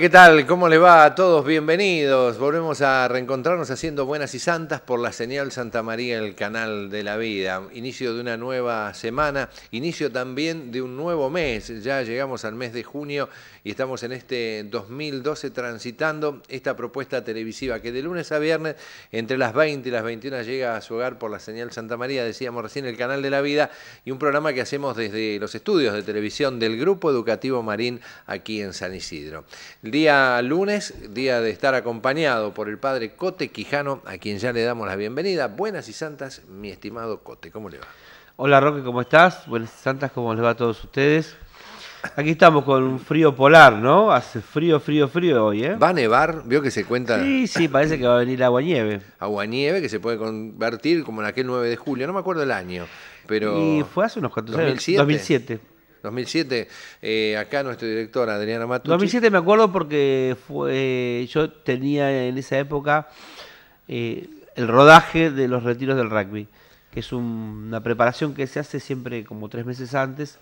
¿qué tal? ¿Cómo les va a todos? Bienvenidos. Volvemos a reencontrarnos haciendo Buenas y Santas por la señal Santa María, el canal de la vida. Inicio de una nueva semana, inicio también de un nuevo mes. Ya llegamos al mes de junio y estamos en este 2012 transitando esta propuesta televisiva que de lunes a viernes, entre las 20 y las 21, llega a su hogar por la señal Santa María, decíamos recién, el canal de la vida y un programa que hacemos desde los estudios de televisión del Grupo Educativo Marín aquí en San Isidro. El Día lunes, día de estar acompañado por el padre Cote Quijano, a quien ya le damos la bienvenida. Buenas y santas, mi estimado Cote, ¿cómo le va? Hola Roque, ¿cómo estás? Buenas y santas, ¿cómo les va a todos ustedes? Aquí estamos con un frío polar, ¿no? Hace frío, frío, frío hoy, ¿eh? ¿Va a nevar? ¿Vio que se cuenta? Sí, sí, parece que va a venir agua nieve. Agua nieve, que se puede convertir como en aquel 9 de julio, no me acuerdo el año, pero... Y fue hace unos cuantos años, 2007. 2007, eh, acá nuestro director Adriana Matucci. 2007 me acuerdo porque fue, yo tenía en esa época eh, el rodaje de los retiros del rugby, que es una preparación que se hace siempre como tres meses antes.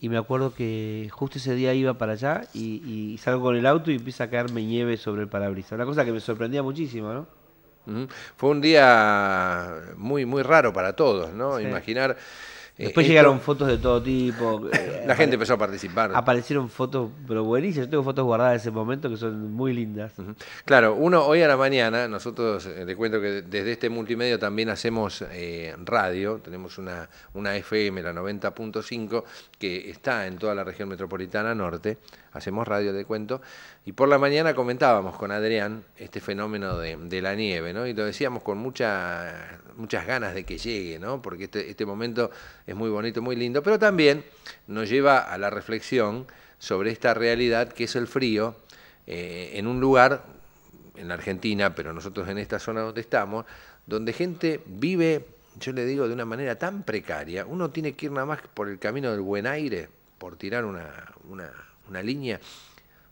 Y me acuerdo que justo ese día iba para allá y, salgo con el auto y empieza a caerme nieve sobre el parabrisas. Una cosa que me sorprendía muchísimo, ¿no? Fue un día muy, muy raro para todos, ¿no? Imaginar eh, Después llegaron fotos de todo tipo. Eh, la gente empezó a participar. Aparecieron fotos, pero buenísimas. Yo tengo fotos guardadas de ese momento que son muy lindas. Claro, uno hoy a la mañana, nosotros eh, te cuento que desde este multimedia también hacemos radio, tenemos una, una FM, la 90.5, que está en toda la región metropolitana norte hacemos radio de cuento, y por la mañana comentábamos con Adrián este fenómeno de, la nieve, Y lo decíamos con muchas ganas de que llegue, Porque este, este, momento es muy bonito, muy lindo, pero también nos lleva a la reflexión sobre esta realidad que es el frío eh, en un lugar, en la Argentina, pero nosotros en esta zona donde estamos, donde gente vive yo le digo, de una manera tan precaria, uno tiene que ir nada más por el camino del buen aire, por tirar una, una línea,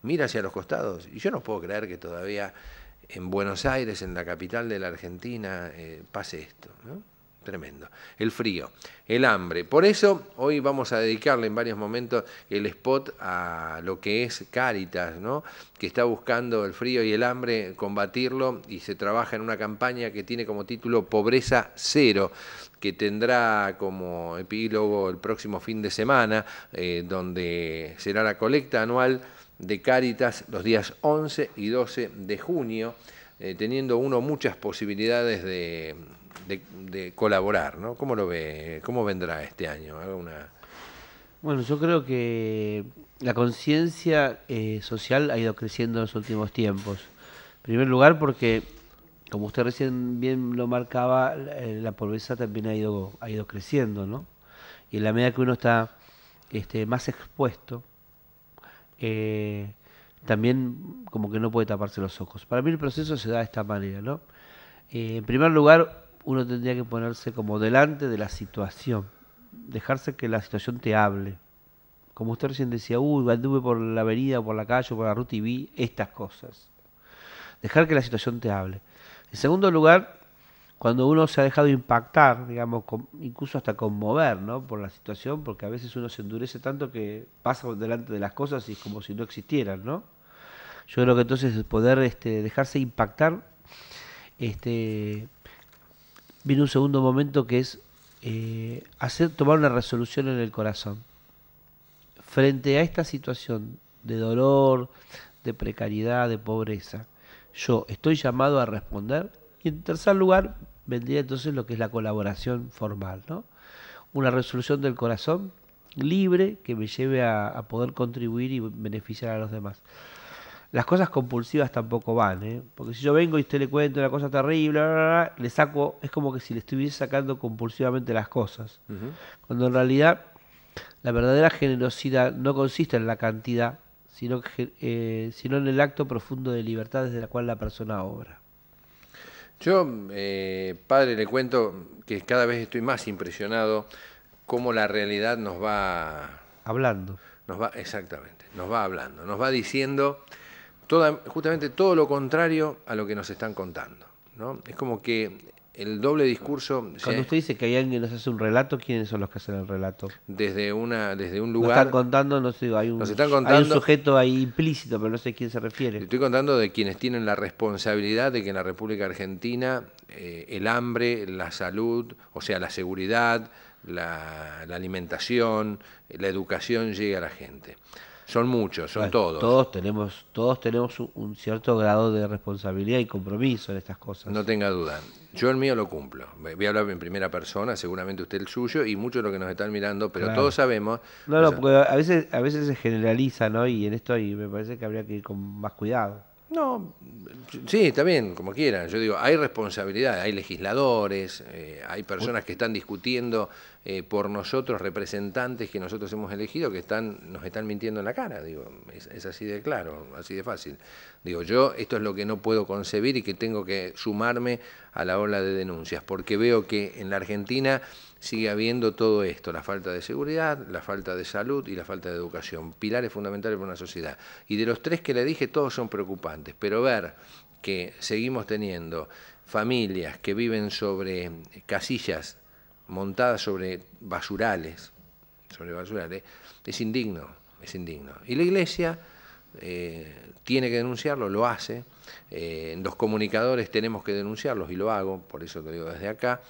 mira hacia los costados. Y yo no puedo creer que todavía en Buenos Aires, en la capital de la Argentina, eh, pase esto. ¿no? tremendo. El frío, el hambre. Por eso hoy vamos a dedicarle en varios momentos el spot a lo que es Caritas, ¿no? que está buscando el frío y el hambre, combatirlo y se trabaja en una campaña que tiene como título Pobreza Cero que tendrá como epílogo el próximo fin de semana, eh, donde será la colecta anual de Cáritas los días 11 y 12 de junio, eh, teniendo uno muchas posibilidades de de, colaborar, ¿no? ¿Cómo lo ve? ¿Cómo vendrá este año? Bueno, yo creo que la conciencia eh, social ha ido creciendo en los últimos tiempos. En primer lugar porque, como usted recién bien lo marcaba, eh, la pobreza también ha ido, ha ido creciendo, ¿no? Y en la medida que uno está este, más expuesto, eh, también como que no puede taparse los ojos. Para mí el proceso se da de esta manera, ¿no? en primer lugar, uno tendría que ponerse como delante de la situación, dejarse que la situación te hable. Como usted recién decía, uy, anduve por la avenida, por la calle, por la ruta y vi estas cosas. Dejar que la situación te hable. En segundo lugar, cuando uno se ha dejado impactar, digamos, incluso hasta conmover, ¿no? Por la situación, porque a veces uno se endurece tanto que pasa delante de las cosas y es como si no existieran, ¿no? Yo creo que entonces poder este, dejarse impactar, este, viene un segundo momento que es eh, hacer tomar una resolución en el corazón. Frente a esta situación de dolor, de precariedad, de pobreza, yo estoy llamado a responder. Y en tercer lugar, vendría entonces lo que es la colaboración formal, ¿no? Una resolución del corazón libre que me lleve a, a poder contribuir y beneficiar a los demás. Las cosas compulsivas tampoco van, ¿eh? porque si yo vengo y usted le cuento una cosa terrible, le saco, es como que si le estuviese sacando compulsivamente las cosas. Cuando en realidad la verdadera generosidad no consiste en la cantidad, sino, eh, sino en el acto profundo de libertad desde la cual la persona obra. Yo, eh, padre, le cuento que cada vez estoy más impresionado cómo la realidad nos va... Hablando. Nos va, exactamente, nos va hablando, nos va diciendo justamente todo lo contrario a lo que nos están contando. ¿no? Es como que el doble discurso. Cuando usted dice que hay alguien que nos hace un relato, ¿quiénes son los que hacen el relato? Desde una, desde un lugar. Nos están contando, no sé, hay un, sujeto ahí implícito, pero no sé a quién se refiere. Estoy contando de quienes tienen la responsabilidad de que en la República Argentina eh, el hambre, la salud, o sea, la seguridad, la, la alimentación, la educación llegue a la gente. Son muchos, son todos. Todos tenemos, todos tenemos un cierto grado de responsabilidad y compromiso en estas cosas. No tenga duda. Yo el mío lo cumplo. Voy a hablar en primera persona, seguramente usted el suyo y muchos de los que nos están mirando, pero todos sabemos. No, no, porque a veces, a veces se generaliza, ¿no? Y en esto y me parece que habría que ir con más cuidado. No, sí, está bien, como quieran. Yo digo, hay responsabilidad, hay legisladores, eh, hay personas que están discutiendo eh, por nosotros, representantes que nosotros hemos elegido, que están, nos están mintiendo en la cara. Digo, es, así de claro, así de fácil. Digo, yo esto es lo que no puedo concebir y que tengo que sumarme a la ola de denuncias, porque veo que en la Argentina sigue habiendo todo esto, la falta de seguridad, la falta de salud y la falta de educación, pilares fundamentales para una sociedad. Y de los tres que le dije, todos son preocupantes, pero ver que seguimos teniendo familias que viven sobre casillas montadas sobre basurales, sobre basurales, es indigno, es indigno. Y la iglesia eh, tiene que denunciarlo, lo hace, eh, los comunicadores tenemos que denunciarlos y lo hago, por eso te digo desde acá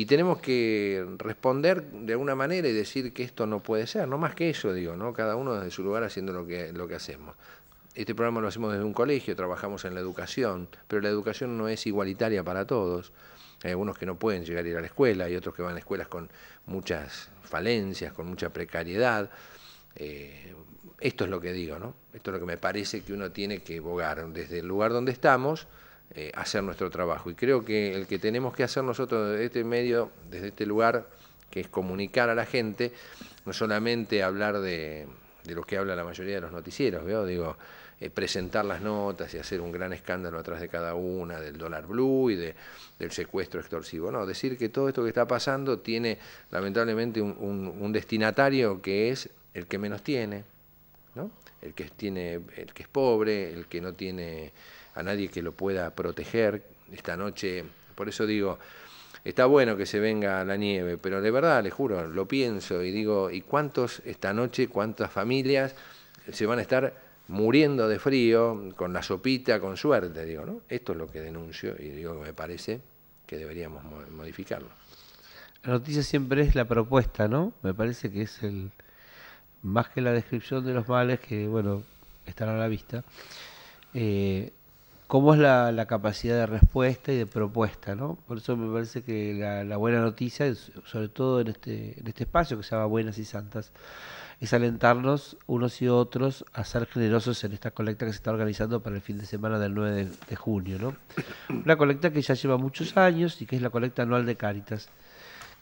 y tenemos que responder de alguna manera y decir que esto no puede ser, no más que eso, digo, ¿no? Cada uno desde su lugar haciendo lo que, lo que hacemos. Este programa lo hacemos desde un colegio, trabajamos en la educación, pero la educación no es igualitaria para todos. Hay algunos que no pueden llegar a ir a la escuela, hay otros que van a escuelas con muchas falencias, con mucha precariedad. Eh, esto es lo que digo, ¿no? Esto es lo que me parece que uno tiene que bogar desde el lugar donde estamos eh, hacer nuestro trabajo. Y creo que el que tenemos que hacer nosotros desde este medio, desde este lugar, que es comunicar a la gente, no solamente hablar de, de lo que habla la mayoría de los noticieros, ¿veo? Digo, eh, presentar las notas y hacer un gran escándalo atrás de cada una, del dólar blue y de, del secuestro extorsivo. No, decir que todo esto que está pasando tiene lamentablemente un, un destinatario que es el que menos tiene, ¿no? el, que tiene el que es pobre, el que no tiene a nadie que lo pueda proteger. Esta noche, por eso digo, está bueno que se venga la nieve, pero de verdad, les juro, lo pienso y digo, ¿y cuántos esta noche, cuántas familias se van a estar muriendo de frío, con la sopita, con suerte? Digo, ¿no? Esto es lo que denuncio y digo que me parece que deberíamos modificarlo. La noticia siempre es la propuesta, ¿no? Me parece que es el más que la descripción de los males que, bueno, están a la vista. Eh, cómo es la, capacidad de respuesta y de propuesta, ¿no? Por eso me parece que la, buena noticia, sobre todo en este, en este espacio que se llama Buenas y Santas, es alentarnos unos y otros a ser generosos en esta colecta que se está organizando para el fin de semana del 9 de, junio, ¿no? Una colecta que ya lleva muchos años y que es la colecta anual de Cáritas.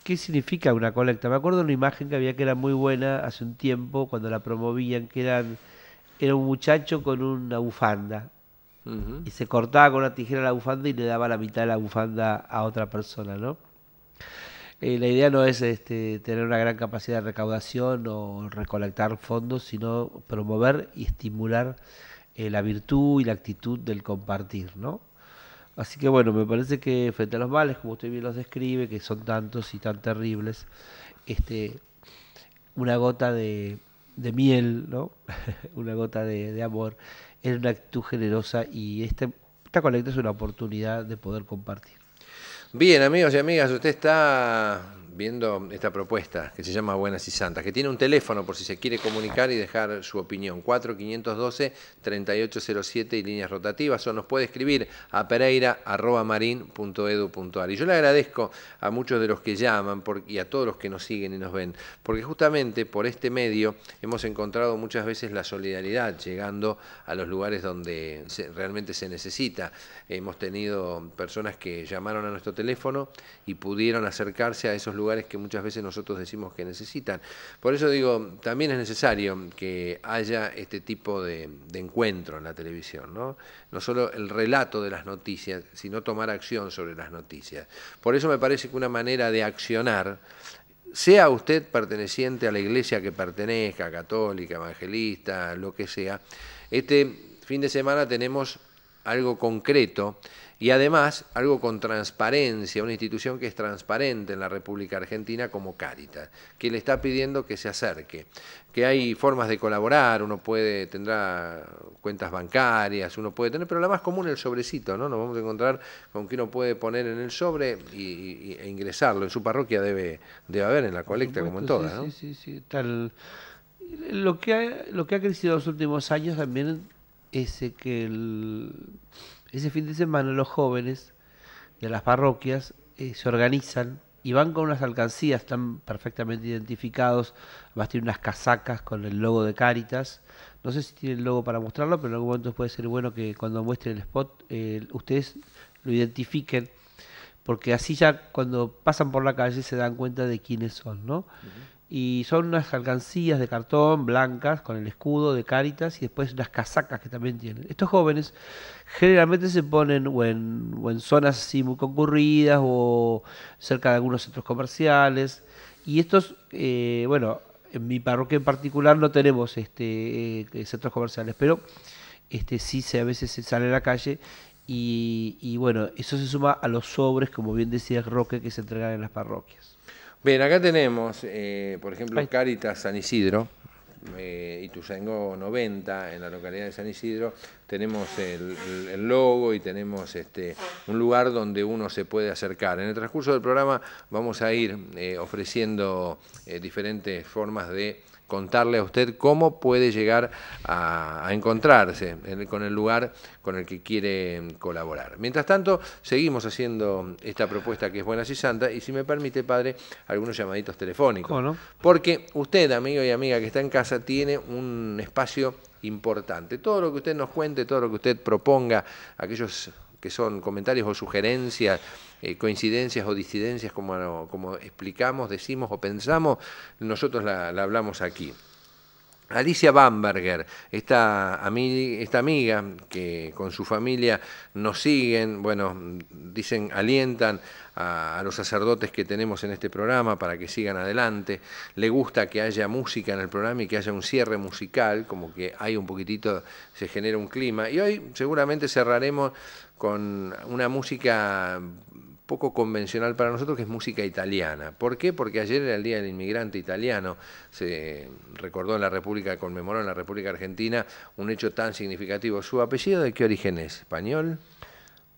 ¿Qué significa una colecta? Me acuerdo de una imagen que había que era muy buena hace un tiempo, cuando la promovían, que era un muchacho con una bufanda y se cortaba con una tijera la bufanda y le daba la mitad de la bufanda a otra persona, ¿no? Eh, la idea no es este, tener una gran capacidad de recaudación o recolectar fondos, sino promover y estimular eh, la virtud y la actitud del compartir, ¿no? Así que bueno, me parece que frente a los males, como usted bien los describe, que son tantos y tan terribles, este, una gota de, miel, ¿no? una gota de amor es una actitud generosa y este, esta colecta es una oportunidad de poder compartir. Bien, amigos y amigas, usted está viendo esta propuesta que se llama Buenas y Santas, que tiene un teléfono por si se quiere comunicar y dejar su opinión, 4512-3807 y líneas rotativas, o nos puede escribir a pereira.marin.edu.ar. Y yo le agradezco a muchos de los que llaman y a todos los que nos siguen y nos ven, porque justamente por este medio hemos encontrado muchas veces la solidaridad llegando a los lugares donde realmente se necesita. Hemos tenido personas que llamaron a nuestro teléfono y pudieron acercarse a esos lugares que muchas veces nosotros decimos que necesitan. Por eso digo, también es necesario que haya este tipo de, encuentro en la televisión, ¿no? No solo el relato de las noticias, sino tomar acción sobre las noticias. Por eso me parece que una manera de accionar sea usted perteneciente a la iglesia que pertenezca, católica, evangelista, lo que sea, este fin de semana tenemos algo concreto y además algo con transparencia, una institución que es transparente en la República Argentina como Caritas, que le está pidiendo que se acerque, que hay formas de colaborar, uno puede, tendrá cuentas bancarias, uno puede tener, pero la más común es el sobrecito, ¿no? Nos vamos a encontrar con que uno puede poner en el sobre e ingresarlo. En su parroquia debe, debe haber en la colecta, como en todas, ¿no? Sí, sí, sí, tal. Lo que, lo que ha crecido en los últimos años también es que el ese fin de semana los jóvenes de las parroquias eh, se organizan y van con unas alcancías, están perfectamente identificados, además tienen unas casacas con el logo de Cáritas. No sé si tienen el logo para mostrarlo, pero en algún momento puede ser bueno que cuando muestren el spot eh, ustedes lo identifiquen, porque así ya cuando pasan por la calle se dan cuenta de quiénes son, ¿no? y son unas alcancías de cartón blancas con el escudo de Cáritas y después unas casacas que también tienen. Estos jóvenes generalmente se ponen o en, zonas así muy concurridas o cerca de algunos centros comerciales y estos, eh, bueno, en mi parroquia en particular no tenemos este, eh, centros comerciales, pero este, sí se, a veces se sale a la calle y, y bueno, eso se suma a los sobres, como bien decía Roque, que se entregan en las parroquias. Bien, acá tenemos, eh, por ejemplo, Caritas San Isidro, eh, 90, en la localidad de San Isidro, tenemos el, logo y tenemos este, un lugar donde uno se puede acercar. En el transcurso del programa vamos a ir eh, ofreciendo eh, diferentes formas de contarle a usted cómo puede llegar a, encontrarse con el lugar con el que quiere em, colaborar. Mientras tanto, seguimos haciendo esta propuesta que es buena y santa, y si me permite, padre, algunos llamaditos telefónicos. Porque usted, amigo y amiga que está en casa, tiene un espacio importante. Todo lo que usted nos cuente, todo lo que usted proponga, aquellos que son comentarios o sugerencias, eh, coincidencias o disidencias, como, como explicamos, decimos o pensamos, nosotros la hablamos aquí. Alicia Bamberger, esta, esta, amiga que con su familia nos siguen, bueno, dicen, alientan a, a, los sacerdotes que tenemos en este programa para que sigan adelante. Le gusta que haya música en el programa y que haya un cierre musical, como que hay un poquitito, se genera un clima. Y hoy seguramente cerraremos con una música poco convencional para nosotros, que es música italiana. ¿Por qué? Porque ayer era el Día del Inmigrante Italiano, se recordó en la República, conmemoró en la República Argentina un hecho tan significativo. ¿Su apellido de qué origen es? ¿Español?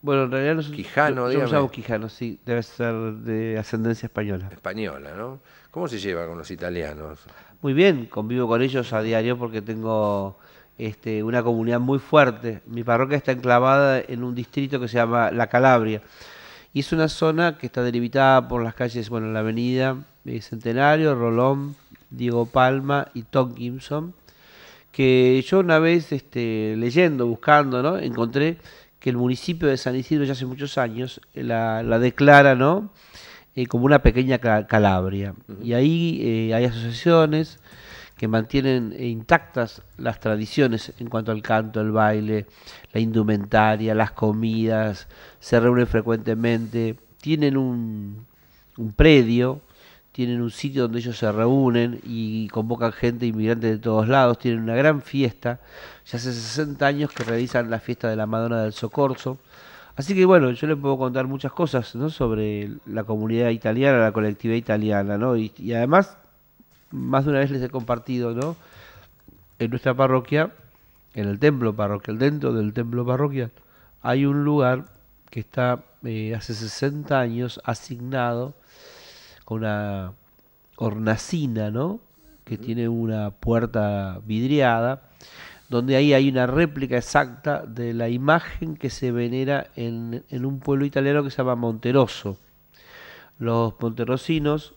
Bueno, en realidad es Quijano, yo, yo Quijano, sí, debe ser de ascendencia española. Española, ¿no? ¿Cómo se lleva con los italianos? Muy bien, convivo con ellos a diario porque tengo este, una comunidad muy fuerte. Mi parroquia está enclavada en un distrito que se llama La Calabria y es una zona que está delimitada por las calles, bueno, la avenida eh, Centenario, Rolón, Diego Palma y Tom Gibson, que yo una vez este, leyendo, buscando, ¿no? encontré que el municipio de San Isidro ya hace muchos años eh, la, declara ¿no? Eh, como una pequeña Calabria. Y ahí hay asociaciones que mantienen eh, intactas las tradiciones en cuanto al canto, el baile, la indumentaria, las comidas, se reúnen frecuentemente, tienen un, predio, tienen un sitio donde ellos se reúnen y convocan gente inmigrante de todos lados, tienen una gran fiesta, ya hace 60 años que realizan la fiesta de la Madonna del Socorso, Así que bueno, yo les puedo contar muchas cosas ¿no? sobre la comunidad italiana, la colectividad italiana, ¿no? y además más de una vez les he compartido, ¿no? En nuestra parroquia, en el templo parroquial, dentro del templo parroquial, hay un lugar que está eh, hace 60 años asignado con una hornacina, ¿no? Que tiene una puerta vidriada, donde ahí hay una réplica exacta de la imagen que se venera en, en un pueblo italiano que se llama Monterosso... Los monterosinos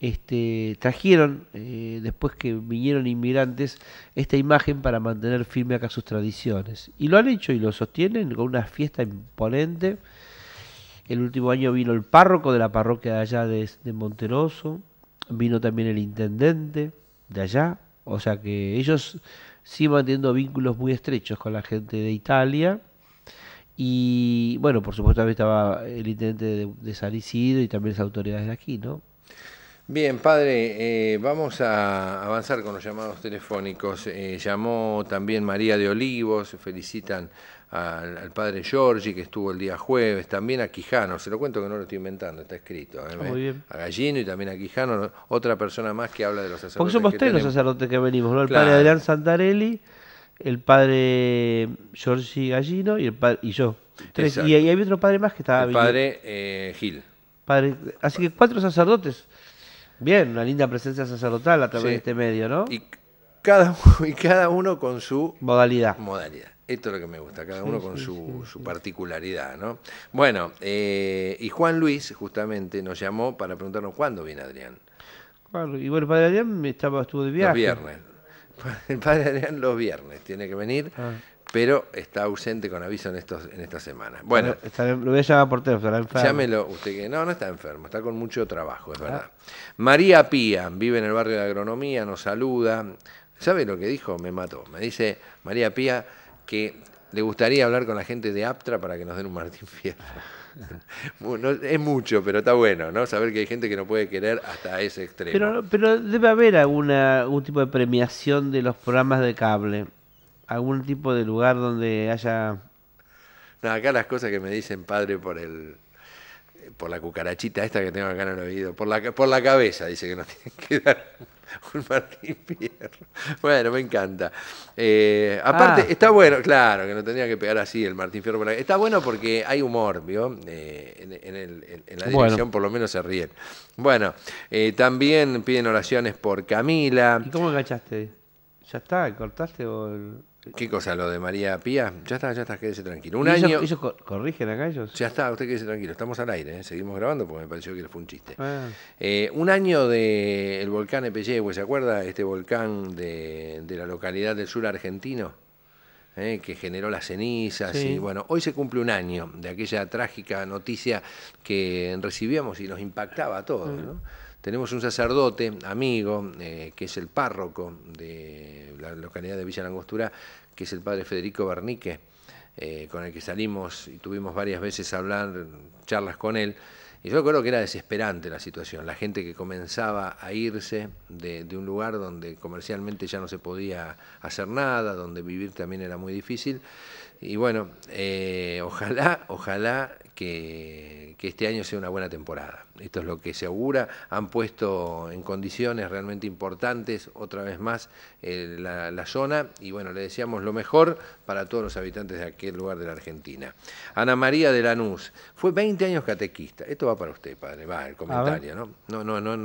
este, trajeron, eh, después que vinieron inmigrantes, esta imagen para mantener firme acá sus tradiciones. Y lo han hecho y lo sostienen con una fiesta imponente. El último año vino el párroco de la parroquia de allá de, de Monteroso, vino también el intendente de allá, o sea que ellos siguen manteniendo vínculos muy estrechos con la gente de Italia. Y bueno, por supuesto también estaba el intendente de, de San Isidro y también las autoridades de aquí, ¿no? Bien, padre, eh, vamos a avanzar con los llamados telefónicos. Eh, llamó también María de Olivos, felicitan al, padre Giorgi, que estuvo el día jueves, también a Quijano, se lo cuento que no lo estoy inventando, está escrito. Eh, Muy bien. A Gallino y también a Quijano, otra persona más que habla de los sacerdotes. Porque somos tres los sacerdotes que venimos, ¿no? El padre Adrián Santarelli, el padre Giorgi Gallino y, el padre, y yo. y, hay otro padre más que estaba... El padre Gil. así que cuatro sacerdotes. Bien, una linda presencia sacerdotal a través de este medio, ¿no? Y cada, y cada uno con su modalidad. modalidad. Esto es lo que me gusta, cada uno con su, particularidad, ¿no? Bueno, eh, y Juan Luis justamente nos llamó para preguntarnos cuándo viene Adrián. y bueno, el Padre Adrián estaba, estuvo de viaje. Los viernes. El Padre Adrián los viernes tiene que venir. Ah pero está ausente con aviso en estos en estas semanas. Bueno, lo voy a llamar por teléfono, está Llámelo usted que no, no está enfermo, está con mucho trabajo, es verdad. María Pía vive en el barrio de Agronomía, nos saluda. ¿Sabe lo que dijo? Me mató. Me dice María Pía que le gustaría hablar con la gente de Aptra para que nos den un Martín Fierro. es mucho, pero está bueno, ¿no? Saber que hay gente que no puede querer hasta ese extremo. Pero, debe haber alguna, algún tipo de premiación de los programas de cable algún tipo de lugar donde haya... No, acá las cosas que me dicen, padre, por el por la cucarachita esta que tengo acá en el oído, por la, por la cabeza, dice que no tiene que dar un Martín Fierro. Bueno, me encanta. Eh, aparte, ah. está bueno, claro, que no tenía que pegar así el Martín Fierro. está bueno porque hay humor, ¿vio? Eh, en, la dirección por lo menos se ríen. Bueno, eh, también piden oraciones por Camila. ¿Y cómo enganchaste? ¿Ya está? ¿Cortaste o...? El... ¿Qué cosa? ¿Lo de María Pía? Ya está, ya está, quédese tranquilo. Un año. corrigen acá Ya está, usted quédese tranquilo. Estamos al aire, ¿eh? seguimos grabando porque me pareció que fue un chiste. Ah. Eh, un año del de volcán Epellevo, ¿se acuerda? Este volcán de, la localidad del sur argentino. ¿eh? que generó las cenizas. Y bueno, hoy se cumple un año de aquella trágica noticia que recibíamos y nos impactaba a todos. Mm. Tenemos un sacerdote, amigo, que es el párroco de la localidad de Villa Langostura, que es el padre Federico Bernique, eh, con el que salimos y tuvimos varias veces hablar, charlas con él. Y yo recuerdo que era desesperante la situación, la gente que comenzaba a irse de, un lugar donde comercialmente ya no se podía hacer nada, donde vivir también era muy difícil. Y bueno, eh, ojalá, ojalá que, este año sea una buena temporada. Esto es lo que se augura. Han puesto en condiciones realmente importantes, otra vez más, eh, la, zona. Y bueno, le deseamos lo mejor para todos los habitantes de aquel lugar de la Argentina. Ana María de Lanús, fue 20 años catequista. Esto va para usted, padre, va el comentario, No, no, no, no.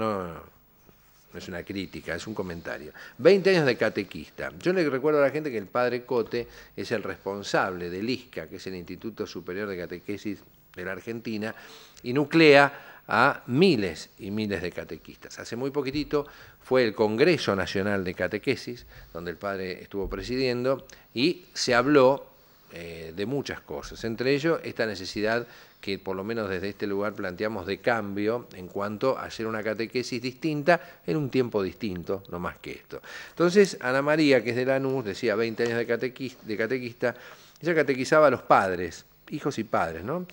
No es una crítica, es un comentario. 20 años de catequista. Yo le recuerdo a la gente que el padre Cote es el responsable del ISCA, que es el Instituto Superior de Catequesis de la Argentina y nuclea a miles y miles de catequistas. Hace muy poquitito fue el Congreso Nacional de Catequesis, donde el padre estuvo presidiendo, y se habló eh, de muchas cosas, entre ellos esta necesidad que por lo menos desde este lugar planteamos de cambio en cuanto a hacer una catequesis distinta en un tiempo distinto, no más que esto. Entonces, Ana María, que es de Lanús, decía 20 años de catequista ella catequizaba a los padres, hijos y padres, ¿no?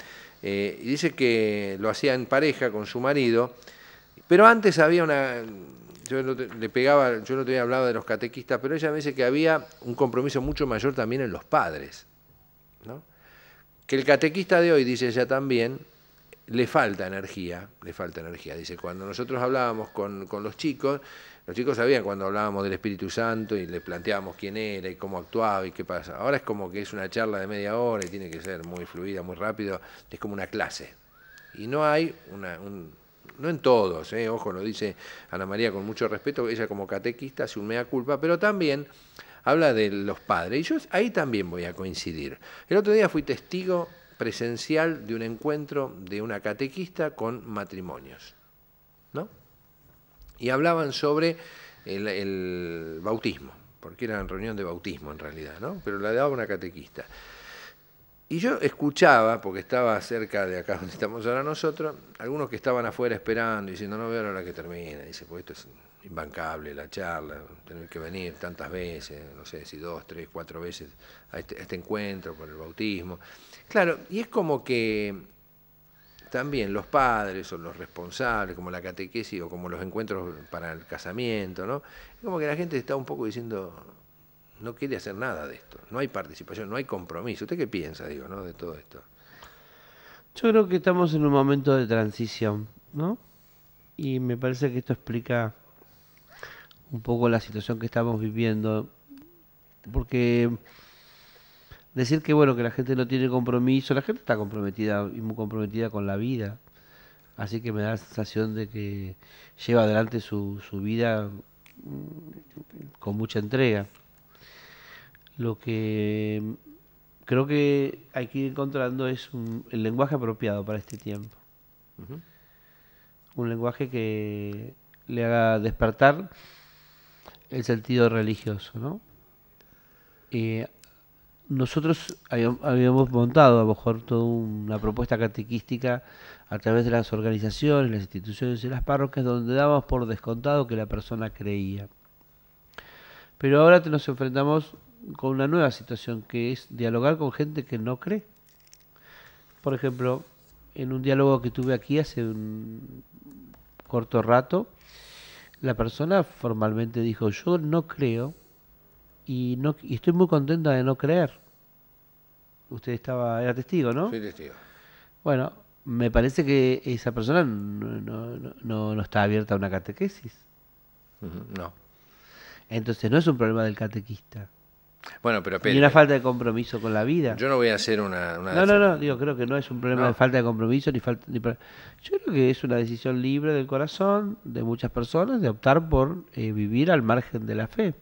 Eh, y dice que lo hacía en pareja con su marido, pero antes había una... Yo no te, le pegaba, yo no había hablado de los catequistas, pero ella me dice que había un compromiso mucho mayor también en los padres. ¿no? Que el catequista de hoy, dice ella también, le falta energía, le falta energía. Dice, cuando nosotros hablábamos con, los chicos, los chicos sabían cuando hablábamos del Espíritu Santo y les planteábamos quién era y cómo actuaba y qué pasa. Ahora es como que es una charla de media hora y tiene que ser muy fluida, muy rápido, es como una clase. Y no hay una... no en todos, ¿eh? ojo, lo dice Ana María con mucho respeto, ella como catequista hace un mea culpa, pero también habla de los padres. Y yo ahí también voy a coincidir. El otro día fui testigo presencial de un encuentro de una catequista con matrimonios. ¿no? Y hablaban sobre el, bautismo, porque era reunión de bautismo en realidad, ¿no? pero la daba una catequista. Y yo escuchaba, porque estaba cerca de acá donde estamos ahora nosotros, algunos que estaban afuera esperando, y diciendo, no veo la hora que termina. Dice, pues esto es imbancable la charla, tener que venir tantas veces, no sé si dos, tres, cuatro veces a este, a este encuentro por el bautismo. Claro, y es como que también los padres o los responsables, como la catequesis o como los encuentros para el casamiento, ¿no? Es como que la gente está un poco diciendo, no quiere hacer nada de esto, no hay participación, no hay compromiso. ¿Usted qué piensa, digo, ¿no? de todo esto? Yo creo que estamos en un momento de transición, ¿no? Y me parece que esto explica un poco la situación que estamos viviendo, porque decir que bueno que la gente no tiene compromiso la gente está comprometida y muy comprometida con la vida así que me da la sensación de que lleva adelante su, vida mm, con mucha entrega lo que mm, creo que hay que ir encontrando es un, el lenguaje apropiado para este tiempo un lenguaje que le haga despertar el sentido religioso no eh, nosotros habíamos montado a lo mejor toda una propuesta catequística a través de las organizaciones, las instituciones y las parroquias, donde dábamos por descontado que la persona creía. Pero ahora nos enfrentamos con una nueva situación, que es dialogar con gente que no cree. Por ejemplo, en un diálogo que tuve aquí hace un corto rato, la persona formalmente dijo, yo no creo, y, no, estoy muy contenta de no creer. Usted estaba, era testigo, ¿no? Soy testigo. Bueno, me parece que esa persona no, está abierta a una catequesis. no. Entonces no es un problema del catequista. Bueno, pero una falta de compromiso con la vida. Yo no voy a hacer una. una no, no, no, digo, creo que no es un problema de falta de compromiso ni falta. yo creo que es una decisión libre del corazón de muchas personas de optar por eh, vivir al margen de la fe.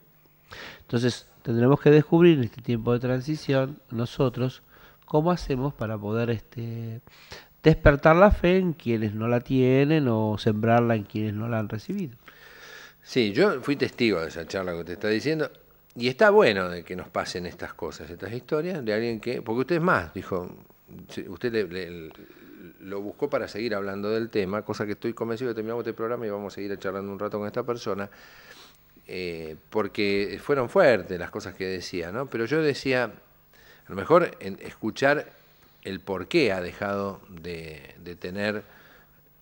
Entonces, tendremos que descubrir en este tiempo de transición nosotros cómo hacemos para poder este, despertar la fe en quienes no la tienen o sembrarla en quienes no la han recibido. Sí, yo fui testigo de esa charla que te está diciendo y está bueno de que nos pasen estas cosas, estas historias de alguien que, porque usted es más, dijo, usted lo buscó para seguir hablando del tema, cosa que estoy convencido que terminamos este programa y vamos a seguir charlando un rato con esta persona. Eh, porque fueron fuertes las cosas que decía, ¿no? Pero yo decía, a lo mejor escuchar el por qué ha dejado de, tener,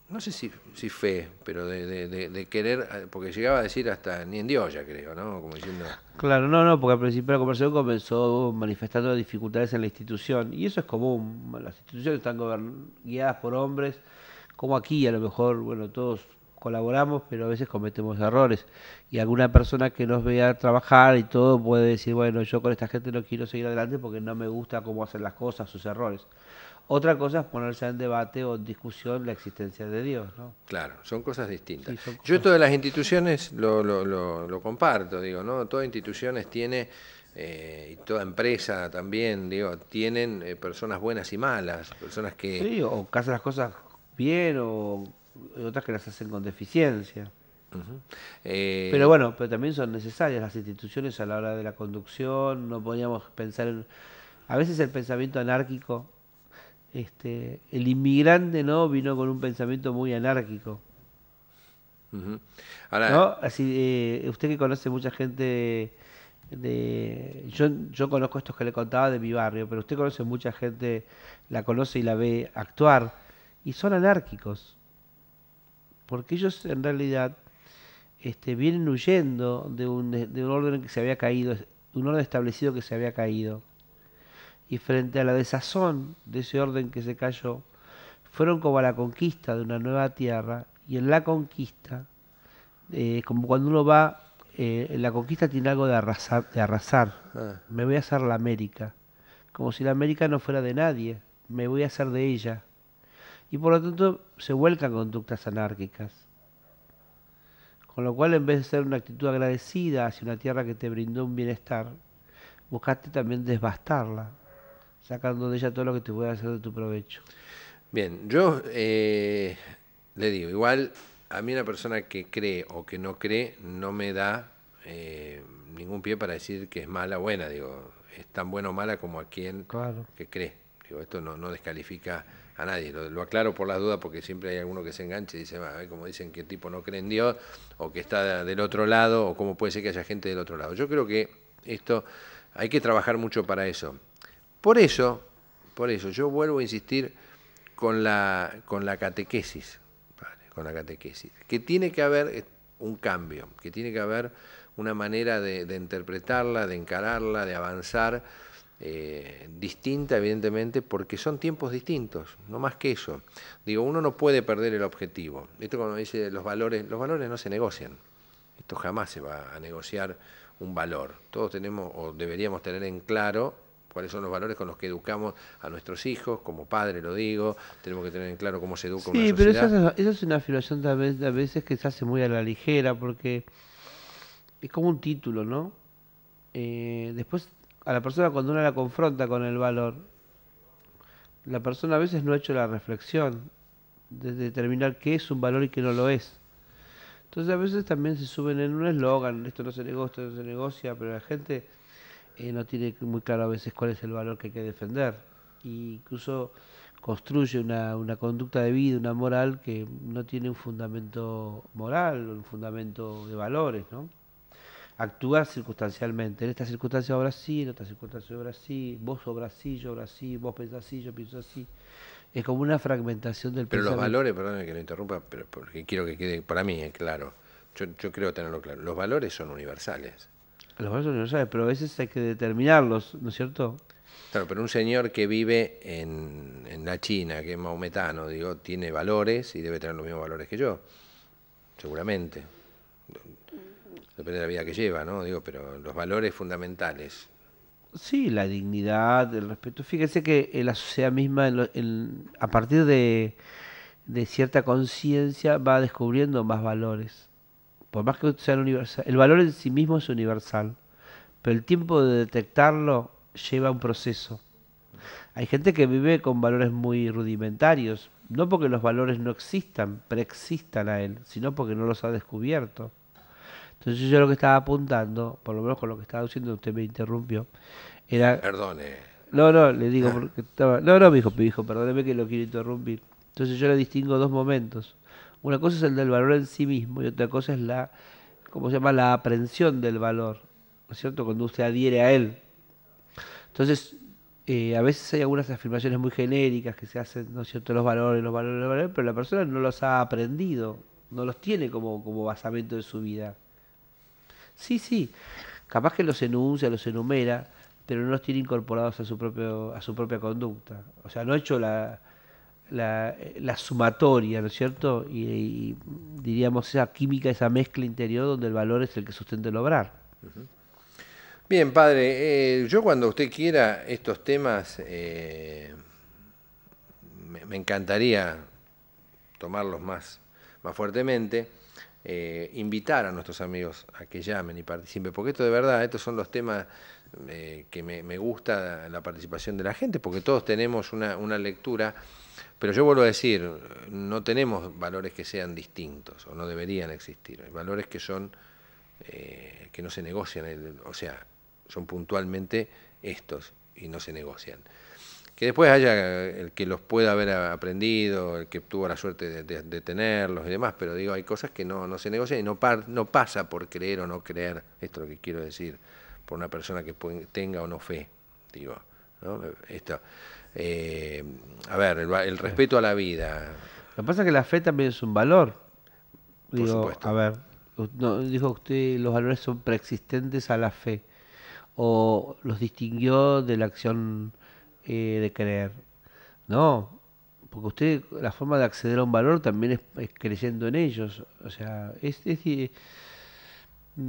no sé si, fe, pero de, querer, ah, porque llegaba a decir hasta ni en Dios ya creo, ¿no? Como diciendo... Claro, no, no, porque al principio la conversación comenzó manifestando dificultades en la institución, y eso es común, las instituciones están guiadas por hombres, como aquí a lo mejor, bueno, todos colaboramos, pero a veces cometemos errores. Y alguna persona que nos vea trabajar y todo puede decir, bueno, yo con esta gente no quiero seguir adelante porque no me gusta cómo hacen las cosas, sus errores. Otra cosa es ponerse en debate o en discusión la existencia de Dios, ¿no? Claro, son cosas distintas. yo esto de las instituciones lo, lo, lo, comparto, digo, ¿no? Todas instituciones tiene, eh, y toda empresa también, digo, tienen eh, personas buenas y malas, personas que... Sí, o hacen las cosas bien o eh, otras que las hacen con deficiencia. Eh, pero bueno, pero también son necesarias las instituciones a la hora de la conducción, no podíamos pensar A veces el pensamiento anárquico, este, el inmigrante no vino con un pensamiento muy anárquico. Así, eh, usted que conoce mucha gente de... Yo, yo conozco estos que le contaba de mi barrio, pero usted conoce mucha gente, la conoce y la ve actuar, y son anárquicos porque ellos en realidad este, vienen huyendo de un, orden que se había caído, un orden establecido que se había caído. Y frente a la desazón de ese orden que se cayó, fueron como a la conquista de una nueva tierra y en la conquista, eh, como cuando uno va, eh, en la conquista tiene algo de arrasar, de arrasar. Ah. me voy a hacer la América, como si la América no fuera de nadie, me voy a hacer de ella y por lo tanto se vuelcan conductas anárquicas. Con lo cual, en vez de ser una actitud agradecida hacia una tierra que te brindó un bienestar, buscaste también desbastarla, sacando de ella todo lo que te puede hacer de tu provecho. Bien, yo eh, le digo, igual a mí una persona que cree o que no cree no me da eh, ningún pie para decir que es mala o buena, digo, es tan buena o mala como a quien que cree. Digo, esto no, no descalifica a nadie. Lo, aclaro por las dudas porque siempre hay alguno que se enganche y dice, ver como dicen que tipo no cree en Dios o que está del otro lado o cómo puede ser que haya gente del otro lado. Yo creo que esto hay que trabajar mucho para eso. Por eso, por eso yo vuelvo a insistir con la, con la catequesis, con la catequesis, que tiene que haber un cambio, que tiene que haber una manera de interpretarla, de encararla, de avanzar eh, distinta, evidentemente, porque son tiempos distintos, no más que eso. Digo, uno no puede perder el objetivo. Esto cuando dice los valores, los valores no se negocian. Esto jamás se va a negociar un valor. Todos tenemos o deberíamos tener en claro cuáles son los valores con los que educamos a nuestros hijos, como padre lo digo, tenemos que tener en claro cómo se educa Sí, pero eso, es una afirmación a veces que se hace muy a la ligera, porque es como un título, ¿no? Eh, después a la persona cuando uno la confronta con el valor, la persona a veces no ha hecho la reflexión de determinar qué es un valor y qué no lo es. Entonces a veces también se suben en un eslogan, esto no se negocia, esto no se negocia, pero la gente eh, no tiene muy claro a veces cuál es el valor que hay que defender. incluso construye una, una, conducta de vida, una moral que no tiene un fundamento moral, un fundamento de valores, ¿no? actuar circunstancialmente. En esta circunstancia obra así, en otra circunstancia obra así, vos obra así, yo obra así, vos pensás así, yo pienso así. Es como una fragmentación del Pero los valores, perdóname que lo interrumpa, pero porque quiero que quede para mí eh, claro. Yo, creo tenerlo claro. Los valores son universales. Los valores son universales, pero a veces hay que determinarlos, ¿no es cierto? Claro, pero un señor que vive en, la China, que es maometano, digo, tiene valores y debe tener los mismos valores que yo, seguramente depende de la vida que lleva, ¿no? Digo, pero los valores fundamentales. Sí, la dignidad, el respeto. Fíjese que eh, la sociedad misma, a partir de, de cierta conciencia, va descubriendo más valores. Por más que sean universales. El valor en sí mismo es universal, pero el tiempo de detectarlo lleva un proceso. Hay gente que vive con valores muy rudimentarios, no porque los valores no existan, preexistan a él, sino porque no los ha descubierto. Entonces yo lo que estaba apuntando, por lo menos con lo que estaba diciendo, usted me interrumpió, era... Perdone. No, no, le digo ah. porque estaba... No, no, me dijo, perdóneme que lo quiero interrumpir. Entonces yo le distingo dos momentos. Una cosa es el del valor en sí mismo y otra cosa es la, ¿cómo se llama? La aprensión del valor, ¿no es cierto? Cuando usted adhiere a él. Entonces, eh, a veces hay algunas afirmaciones muy genéricas que se hacen, ¿no es cierto? Los valores, los valores, los valores, pero la persona no los ha aprendido, no los tiene como, como basamento de su vida. Sí, sí. Capaz que los enuncia, los enumera, pero no los tiene incorporados a su, propio, a su propia conducta. O sea, no ha hecho la, la, la sumatoria, ¿no es cierto? Y, diríamos esa química, esa mezcla interior donde el valor es el que sustenta el obrar. Bien, padre, eh, yo cuando usted quiera estos temas, eh, me, me, encantaría tomarlos más, más fuertemente. Eh, invitar a nuestros amigos a que llamen y participen, porque esto de verdad, estos son los temas eh, que me, gusta la participación de la gente, porque todos tenemos una, lectura, pero yo vuelvo a decir, no tenemos valores que sean distintos o no deberían existir, hay valores que son, eh, que no se negocian, o sea, son puntualmente estos y no se negocian que después haya eh, el que los pueda haber aprendido, el que tuvo la suerte de, tenerlos y demás, pero digo, hay cosas que no, se negocian y no, no pasa por creer o no creer, esto es lo que quiero decir, por una persona que tenga o no fe, digo, Esto, eh, a ver, el, respeto a la vida. Lo que pasa es que la fe también es un valor. por supuesto. A ver, dijo usted, los valores son preexistentes a la fe, o los distinguió de la acción eh, de creer. No, porque usted la forma de acceder a un valor también es, creyendo en ellos. O sea, es, mm,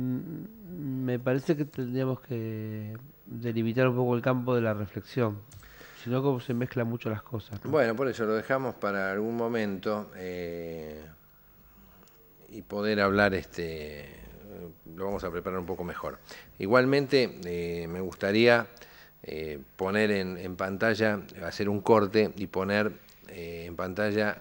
me parece que tendríamos que delimitar un poco el campo de la reflexión. Si no, como se mezclan mucho las cosas. Bueno, por eso lo dejamos para algún momento eh, y poder hablar este lo vamos a preparar un poco mejor. Igualmente, eh, me gustaría... Eh, poner en, pantalla, hacer un corte y poner eh, en pantalla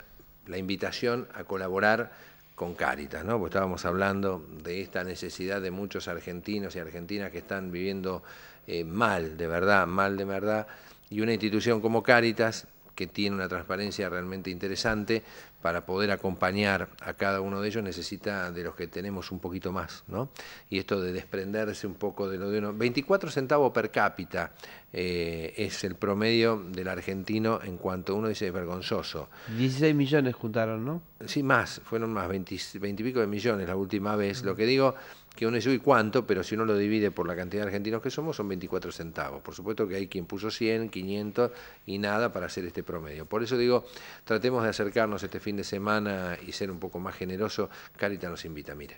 la invitación a colaborar con Cáritas, ¿no? Porque estábamos hablando de esta necesidad de muchos argentinos y argentinas que están viviendo eh, mal, de verdad, mal de verdad, y una institución como Cáritas que tiene una transparencia realmente interesante, para poder acompañar a cada uno de ellos necesita de los que tenemos un poquito más, ¿no? Y esto de desprenderse un poco de lo de uno. 24 centavos per cápita eh, es el promedio del argentino en cuanto uno dice vergonzoso. 16 millones juntaron, ¿no? Sí, más, fueron más, 20, 20 y pico de millones la última vez. Lo que digo que uno dice, ¿y ¿cuánto? Pero si uno lo divide por la cantidad de argentinos que somos, son 24 centavos. Por supuesto que hay quien puso 100, 500 y nada para hacer este promedio. Por eso digo, tratemos de acercarnos este fin de semana y ser un poco más generoso. Carita nos invita, mire.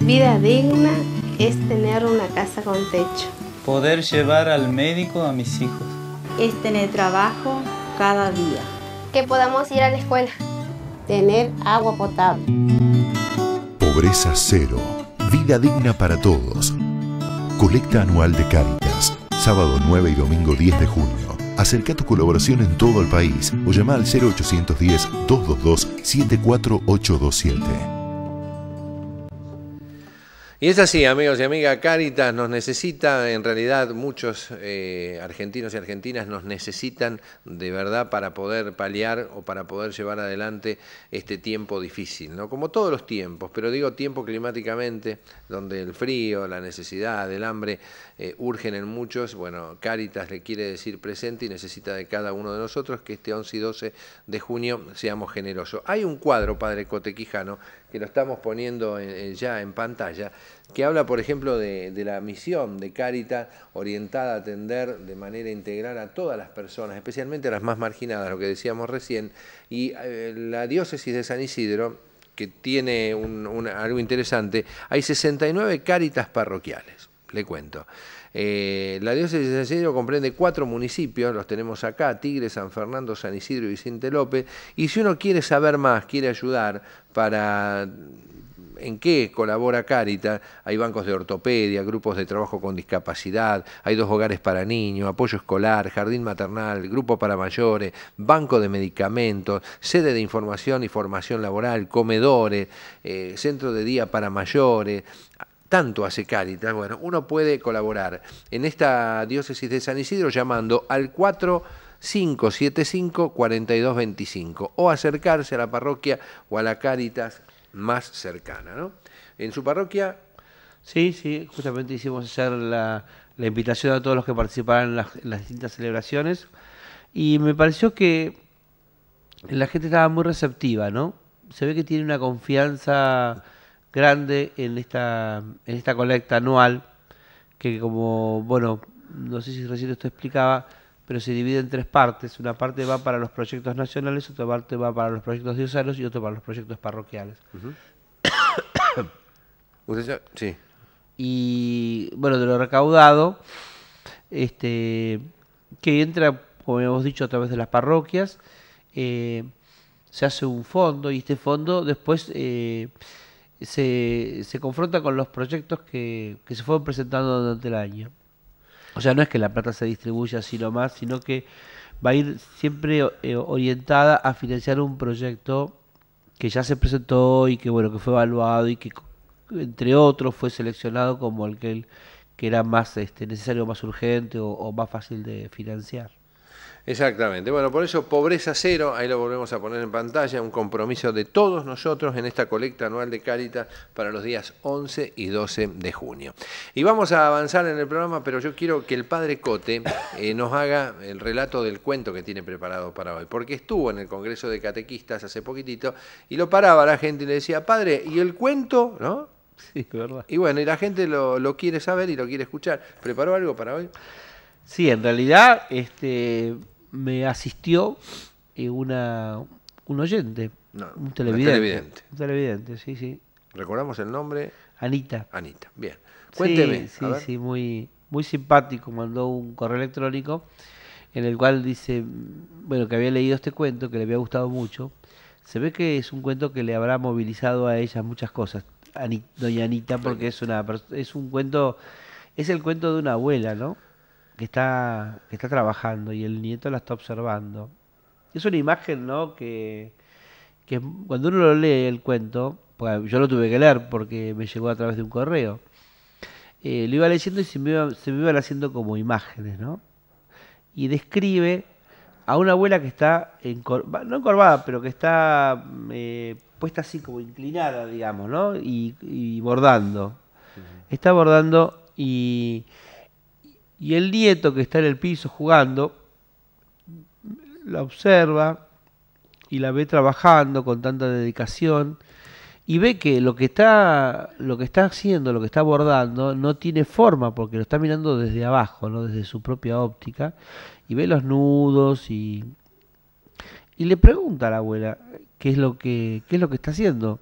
Vida digna es tener una casa con techo. Poder llevar al médico a mis hijos. Es tener trabajo cada día que podamos ir a la escuela. Tener agua potable. Pobreza cero. Vida digna para todos. Colecta anual de Cáritas. Sábado 9 y domingo 10 de junio. Acerca tu colaboración en todo el país o llama al 0810 222 74827. Y es así, amigos y amigas, Caritas nos necesita, en realidad muchos eh, argentinos y argentinas nos necesitan de verdad para poder paliar o para poder llevar adelante este tiempo difícil, ¿no? Como todos los tiempos, pero digo tiempo climáticamente, donde el frío, la necesidad, el hambre eh, urgen en muchos, bueno, Caritas le quiere decir presente y necesita de cada uno de nosotros que este 11 y 12 de junio seamos generosos. Hay un cuadro, Padre Cotequijano, que lo estamos poniendo ya en pantalla, que habla, por ejemplo, de, la misión de Cáritas orientada a atender de manera integral a todas las personas, especialmente a las más marginadas, lo que decíamos recién, y eh, la diócesis de San Isidro, que tiene un, algo interesante, hay 69 Cáritas parroquiales, le cuento. Eh, la diócesis de San Isidro comprende cuatro municipios, los tenemos acá, Tigre, San Fernando, San Isidro y Vicente López, y si uno quiere saber más, quiere ayudar para en qué colabora Carita, hay bancos de ortopedia, grupos de trabajo con discapacidad, hay dos hogares para niños, apoyo escolar, jardín maternal, grupo para mayores, banco de medicamentos, sede de información y formación laboral, comedores, eh, centro de día para mayores, tanto hace Caritas. Bueno, uno puede colaborar en esta diócesis de San Isidro llamando al 4575-4225 o acercarse a la parroquia o a la Caritas más cercana. ¿no? En su parroquia... Sí, sí, justamente hicimos hacer la, invitación a todos los que participaran en las distintas celebraciones y me pareció que la gente estaba muy receptiva, ¿no? Se ve que tiene una confianza grande en esta, en esta colecta anual, que como, bueno, no sé si recién esto explicaba, pero se divide en tres partes. Una parte va para los proyectos nacionales, otra parte va para los proyectos diosanos y otra para los proyectos parroquiales. Sí. Y bueno, de lo recaudado, este, que entra, como hemos dicho, a través de las parroquias, eh, se hace un fondo y este fondo después eh, se, confronta con los proyectos que, se fueron presentando durante el año. O sea, no es que la plata se distribuya así nomás, sino que va a ir siempre eh, orientada a financiar un proyecto que ya se presentó y que bueno que fue evaluado y que entre otros fue seleccionado como el que, era más este, necesario, más urgente o más fácil de financiar. Exactamente. Bueno, por eso pobreza cero, ahí lo volvemos a poner en pantalla, un compromiso de todos nosotros en esta colecta anual de Cáritas para los días 11 y 12 de junio. Y vamos a avanzar en el programa, pero yo quiero que el padre Cote eh, nos haga el relato del cuento que tiene preparado para hoy, porque estuvo en el Congreso de Catequistas hace poquitito y lo paraba la gente y le decía, padre, ¿y el cuento? ¿No? Sí, verdad. Y bueno, y la gente lo, lo quiere saber y lo quiere escuchar. ¿Preparó algo para hoy? Sí, en realidad, este, me asistió eh, una, un oyente, un, televidente, un televidente. sí, sí. ¿Recordamos el nombre? Anita. Anita, bien. Cuénteme. Sí, sí, muy, muy simpático. Mandó un correo electrónico en el cual dice, bueno, que había leído este cuento, que le había gustado mucho. Se ve que es un cuento que le habrá movilizado a ella muchas cosas, doña Anita, porque es, una, es un cuento, es el cuento de una abuela, ¿no? que está, está trabajando y el nieto la está observando. Es una imagen, ¿no? Que, que cuando uno lo lee el cuento, pues, yo lo tuve que leer porque me llegó a través de un correo. Eh, lo iba leyendo y se me, iban haciendo como imágenes, ¿no? Y describe a una abuela que está, encorvada, no encorvada, pero que está eh, puesta así como inclinada, digamos, ¿no? Y, bordando. Está bordando y y el nieto que está en el piso jugando la observa y la ve trabajando con tanta dedicación y ve que lo que está lo que está haciendo, lo que está bordando, no tiene forma porque lo está mirando desde abajo, no desde su propia óptica y ve los nudos y le pregunta a la abuela qué es lo que qué es lo que está haciendo.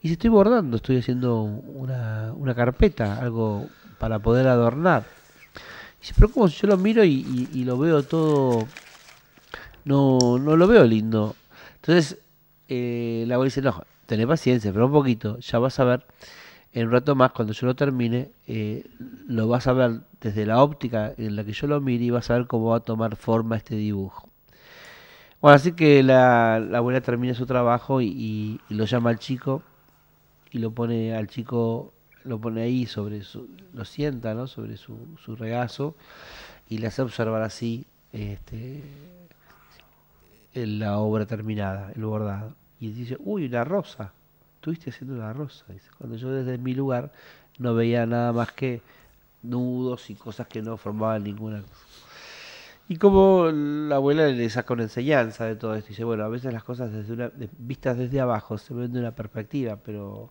Y si estoy bordando, estoy haciendo una carpeta, algo para poder adornar. Dice, pero como si yo lo miro y, lo veo todo, no, lo veo lindo. Entonces, eh, la abuela dice, no, tené paciencia, pero un poquito, ya vas a ver. En un rato más, cuando yo lo termine, eh, lo vas a ver desde la óptica en la que yo lo mire y vas a ver cómo va a tomar forma este dibujo. Bueno, así que la, abuela termina su trabajo y, lo llama al chico y lo pone al chico lo pone ahí sobre su, lo sienta, ¿no? Sobre su, su regazo y le hace observar así este, la obra terminada, el bordado. Y dice, uy, una rosa, estuviste haciendo una rosa. Dice, cuando yo desde mi lugar no veía nada más que nudos y cosas que no formaban ninguna Y como la abuela le saca una enseñanza de todo esto, dice, bueno, a veces las cosas desde una, vistas desde abajo se ven de una perspectiva, pero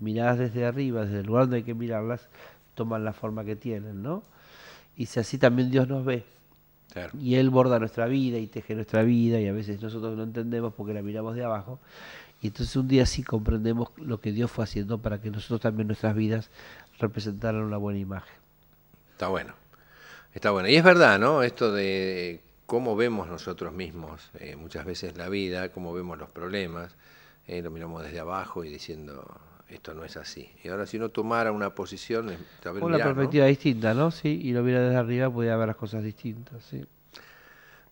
miradas desde arriba, desde el lugar donde hay que mirarlas, toman la forma que tienen, ¿no? Y si así también Dios nos ve. Y Él borda nuestra vida y teje nuestra vida y a veces nosotros no entendemos porque la miramos de abajo. Y entonces un día sí comprendemos lo que Dios fue haciendo para que nosotros también nuestras vidas representaran una buena imagen. Está bueno, está bueno. Y es verdad, ¿no? Esto de cómo vemos nosotros mismos eh, muchas veces la vida, cómo vemos los problemas, eh, lo miramos desde abajo y diciendo, esto no es así. Y ahora si uno tomara una posición... con una perspectiva distinta, ¿no? Sí, y lo viera desde arriba, podía ver las cosas distintas, sí.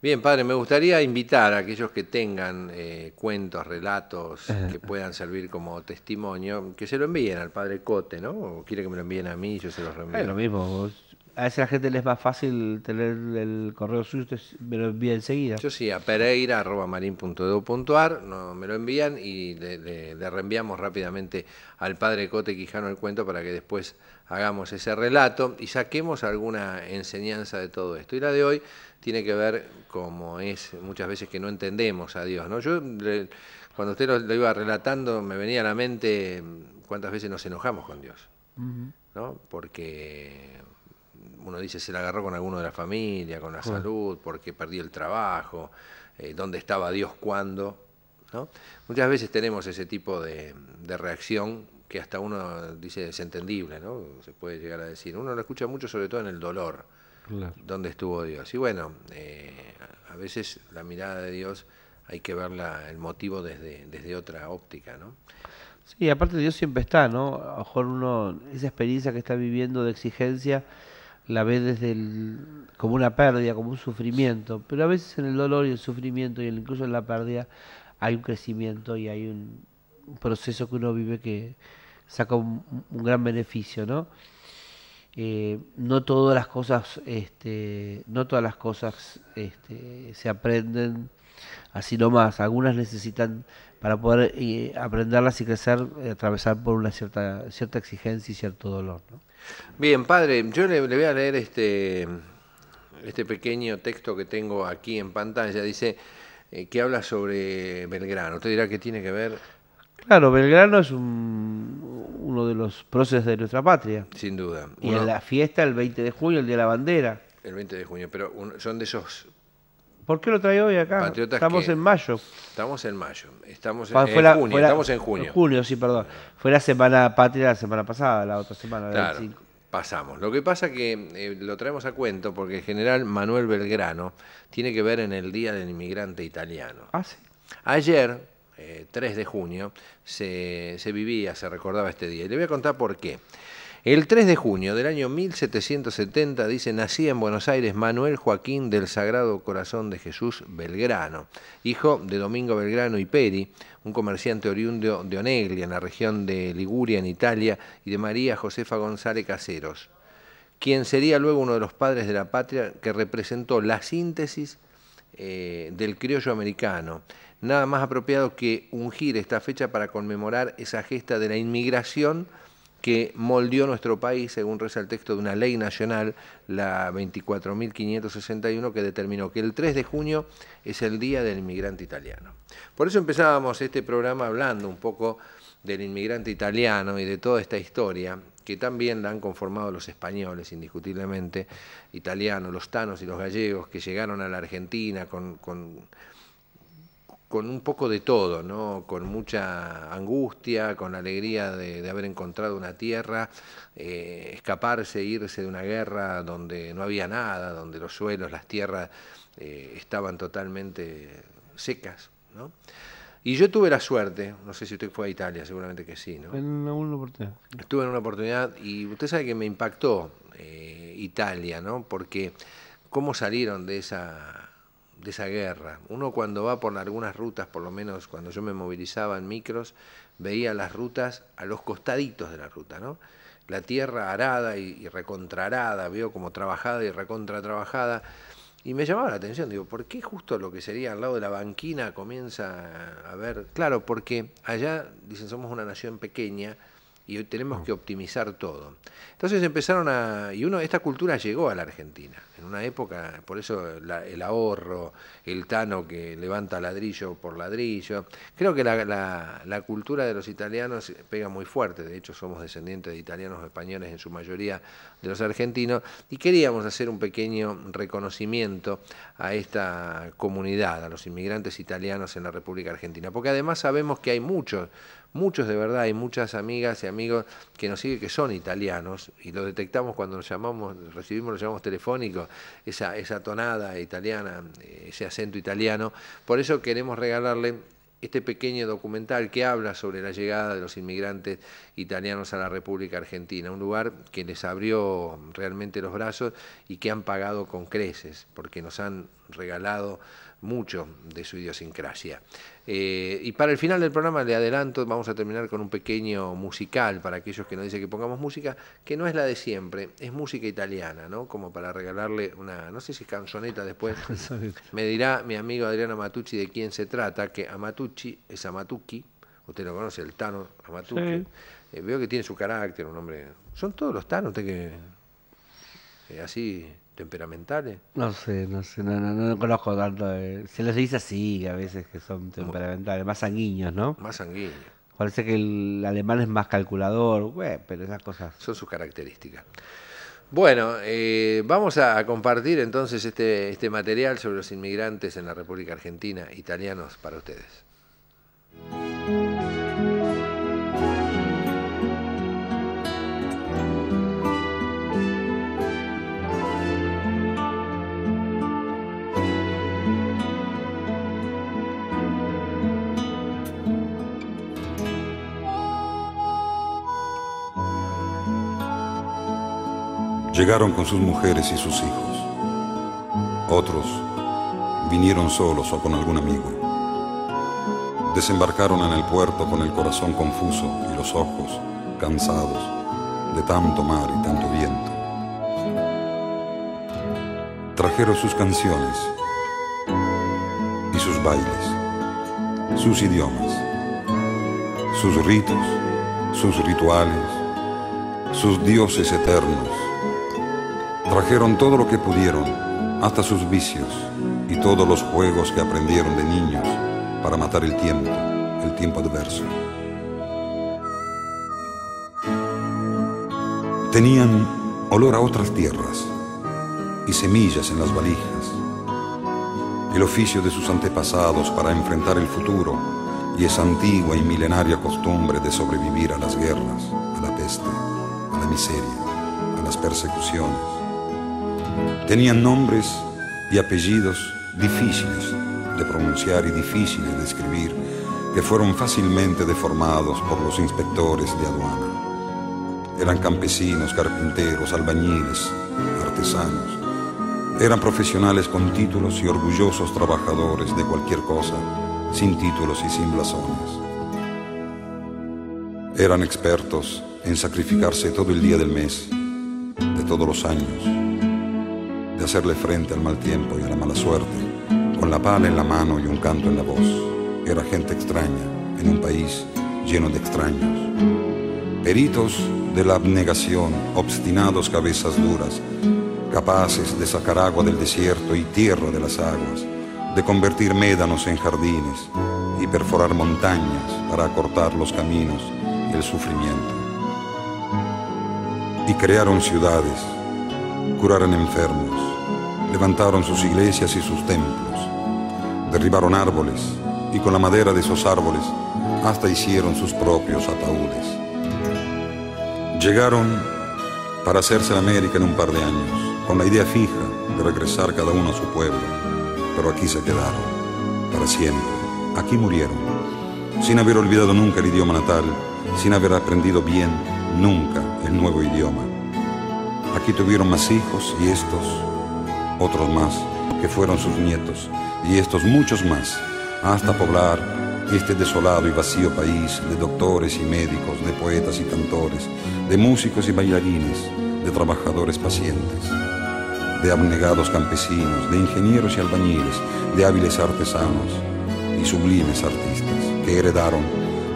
Bien, padre, me gustaría invitar a aquellos que tengan eh, cuentos, relatos eh. que puedan servir como testimonio, que se lo envíen al padre Cote, ¿no? O quiere que me lo envíen a mí yo se los reenvío. lo mismo, vos a esa gente les va fácil tener el correo suyo, me lo envía enseguida. Yo sí, a pereira.marin.edu.ar no, me lo envían y le, reenviamos rápidamente al padre Cote Quijano el cuento para que después hagamos ese relato y saquemos alguna enseñanza de todo esto. Y la de hoy tiene que ver, como es muchas veces que no entendemos a Dios. ¿no? Yo, cuando usted lo, iba relatando, me venía a la mente cuántas veces nos enojamos con Dios. ¿no? Porque uno dice, se la agarró con alguno de la familia, con la salud, porque perdió el trabajo, eh, dónde estaba Dios cuando ¿no? Muchas veces tenemos ese tipo de, reacción que hasta uno dice es entendible, ¿no? se puede llegar a decir. Uno lo escucha mucho, sobre todo en el dolor, dónde estuvo Dios. Y bueno, eh, a veces la mirada de Dios hay que verla, el motivo desde, desde otra óptica. ¿no? Sí, aparte Dios siempre está, ¿no? A lo mejor uno, esa experiencia que está viviendo de exigencia la ve desde como una pérdida, como un sufrimiento, pero a veces en el dolor y el sufrimiento y incluso en la pérdida hay un crecimiento y hay un, proceso que uno vive que saca un, gran beneficio, ¿no? Eh, no todas las cosas, este, no todas las cosas este, se aprenden así nomás. Algunas necesitan para poder eh, aprenderlas y crecer, eh, atravesar por una cierta, cierta exigencia y cierto dolor, ¿no? Bien, padre, yo le, voy a leer este, este pequeño texto que tengo aquí en pantalla. Dice eh, que habla sobre Belgrano. Usted dirá que tiene que ver. Claro, Belgrano es uno de los procesos de nuestra patria. Sin duda. Y en la fiesta el 20 de junio, el Día de la Bandera. El 20 de junio, pero son de esos ¿Por qué lo trae hoy acá? estamos en mayo. Estamos en mayo. Estamos en, junio. estamos en junio. sí, perdón. Fue la semana patria la semana pasada, la otra semana. pasamos. Lo que pasa que eh, lo traemos a cuento porque el general Manuel Belgrano tiene que ver en el Día del Inmigrante Italiano. Ah, sí. Ayer, 3 eh, de junio, se, se vivía, se recordaba este día. Y le voy a contar por qué. El 3 de junio del año 1770, dice, nacía en Buenos Aires Manuel Joaquín del Sagrado Corazón de Jesús Belgrano, hijo de Domingo Belgrano y Peri, un comerciante oriundo de Oneglia, en la región de Liguria, en Italia, y de María Josefa González Caseros, quien sería luego uno de los padres de la patria que representó la síntesis eh, del criollo americano. Nada más apropiado que ungir esta fecha para conmemorar esa gesta de la inmigración que moldeó nuestro país, según reza el texto de una ley nacional, la 24.561, que determinó que el 3 de junio es el Día del Inmigrante Italiano. Por eso empezábamos este programa hablando un poco del inmigrante italiano y de toda esta historia, que también la han conformado los españoles, indiscutiblemente, italianos, los tanos y los gallegos, que llegaron a la Argentina con, con con un poco de todo, ¿no? con mucha angustia, con la alegría de, haber encontrado una tierra, eh, escaparse, irse de una guerra donde no había nada, donde los suelos, las tierras eh, estaban totalmente secas. ¿no? Y yo tuve la suerte, no sé si usted fue a Italia, seguramente que sí, ¿no? En oportunidad. Estuve en una oportunidad y usted sabe que me impactó eh, Italia, Porque cómo salieron de esa de esa guerra. Uno cuando va por algunas rutas, por lo menos cuando yo me movilizaba en micros, veía las rutas a los costaditos de la ruta, ¿no? La tierra arada y, recontrarada, veo como trabajada y trabajada, Y me llamaba la atención, digo, ¿por qué justo lo que sería al lado de la banquina comienza a ver? Claro, porque allá, dicen, somos una nación pequeña y hoy tenemos mm. que optimizar todo. Entonces empezaron a... Y uno, esta cultura llegó a la Argentina en una época, por eso el ahorro, el tano que levanta ladrillo por ladrillo. Creo que la, cultura de los italianos pega muy fuerte, de hecho somos descendientes de italianos, españoles en su mayoría de los argentinos, y queríamos hacer un pequeño reconocimiento a esta comunidad, a los inmigrantes italianos en la República Argentina, porque además sabemos que hay muchos, muchos de verdad, hay muchas amigas y amigos que nos siguen que son italianos, y lo detectamos cuando nos llamamos, recibimos los llamados telefónicos, esa, esa tonada italiana, eh, ese acento italiano. Por eso queremos regalarle este pequeño documental que habla sobre la llegada de los inmigrantes italianos a la República Argentina, un lugar que les abrió realmente los brazos y que han pagado con creces, porque nos han regalado mucho de su idiosincrasia. Eh, y para el final del programa, le adelanto, vamos a terminar con un pequeño musical para aquellos que nos dicen que pongamos música, que no es la de siempre, es música italiana, ¿no? Como para regalarle una, no sé si canzoneta después. Me dirá mi amigo Adriano Matucci de quién se trata, que Amatucci es Amatucci, usted lo conoce, el Tano Amatucci. Eh, veo que tiene su carácter, un hombre. Son todos los Tanos, usted que. Eh, así temperamentales? No sé, no sé, no, conozco tanto. Eh, se los dice así a veces que son temperamentales, más sanguíneos, ¿no? Más sanguíneos. Parece que el alemán es más calculador, pero esas cosas. Son sus características. Bueno, eh, vamos a, compartir entonces este, este material sobre los inmigrantes en la República Argentina, italianos, para ustedes. llegaron con sus mujeres y sus hijos. Otros vinieron solos o con algún amigo. Desembarcaron en el puerto con el corazón confuso y los ojos cansados de tanto mar y tanto viento. Trajeron sus canciones y sus bailes, sus idiomas, sus ritos, sus rituales, sus dioses eternos Trajeron todo lo que pudieron, hasta sus vicios y todos los juegos que aprendieron de niños para matar el tiempo, el tiempo adverso. Tenían olor a otras tierras y semillas en las valijas, el oficio de sus antepasados para enfrentar el futuro y esa antigua y milenaria costumbre de sobrevivir a las guerras, a la peste, a la miseria, a las persecuciones. Tenían nombres y apellidos difíciles de pronunciar y difíciles de escribir, que fueron fácilmente deformados por los inspectores de aduana. Eran campesinos, carpinteros, albañiles, artesanos. Eran profesionales con títulos y orgullosos trabajadores de cualquier cosa, sin títulos y sin blasones. Eran expertos en sacrificarse todo el día del mes, de todos los años hacerle frente al mal tiempo y a la mala suerte, con la pala en la mano y un canto en la voz. Era gente extraña en un país lleno de extraños. Peritos de la abnegación, obstinados cabezas duras, capaces de sacar agua del desierto y tierra de las aguas, de convertir médanos en jardines y perforar montañas para acortar los caminos y el sufrimiento. Y crearon ciudades, curaron enfermos, levantaron sus iglesias y sus templos, derribaron árboles y con la madera de esos árboles hasta hicieron sus propios ataúdes. Llegaron para hacerse la América en un par de años, con la idea fija de regresar cada uno a su pueblo, pero aquí se quedaron, para siempre, aquí murieron, sin haber olvidado nunca el idioma natal, sin haber aprendido bien nunca el nuevo idioma. Aquí tuvieron más hijos y estos otros más, que fueron sus nietos, y estos muchos más, hasta poblar este desolado y vacío país de doctores y médicos, de poetas y cantores, de músicos y bailarines, de trabajadores pacientes, de abnegados campesinos, de ingenieros y albañiles, de hábiles artesanos y sublimes artistas, que heredaron